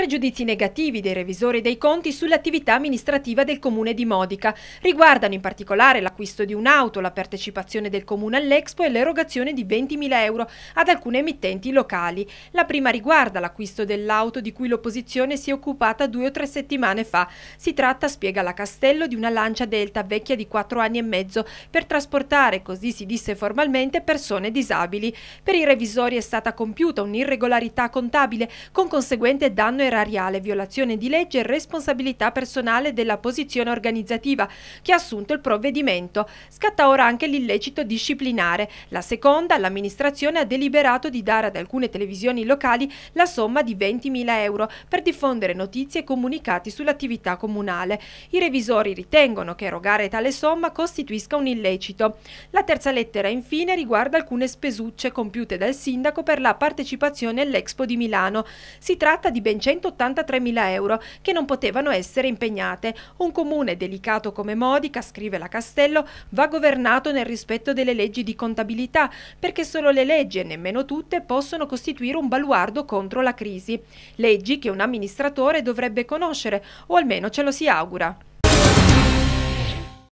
Pregiudizi negativi dei revisori dei conti sull'attività amministrativa del Comune di Modica. Riguardano in particolare l'acquisto di un'auto, la partecipazione del Comune all'Expo e l'erogazione di 20.000 euro ad alcune emittenti locali. La prima riguarda l'acquisto dell'auto di cui l'opposizione si è occupata due o tre settimane fa. Si tratta, spiega la Castello, di una lancia delta vecchia di quattro anni e mezzo per trasportare, così si disse formalmente, persone disabili. Per i revisori è stata compiuta un'irregolarità contabile con conseguente danno e erariale, violazione di legge e responsabilità personale della posizione organizzativa che ha assunto il provvedimento. Scatta ora anche l'illecito disciplinare. La seconda, l'amministrazione ha deliberato di dare ad alcune televisioni locali la somma di 20.000 euro per diffondere notizie e comunicati sull'attività comunale. I revisori ritengono che erogare tale somma costituisca un illecito. La terza lettera infine riguarda alcune spesucce compiute dal sindaco per la partecipazione all'Expo di Milano. Si tratta di ben 100 383.000 euro che non potevano essere impegnate. Un comune delicato come Modica, scrive la Castello, va governato nel rispetto delle leggi di contabilità perché solo le leggi e nemmeno tutte possono costituire un baluardo contro la crisi. Leggi che un amministratore dovrebbe conoscere o almeno ce lo si augura.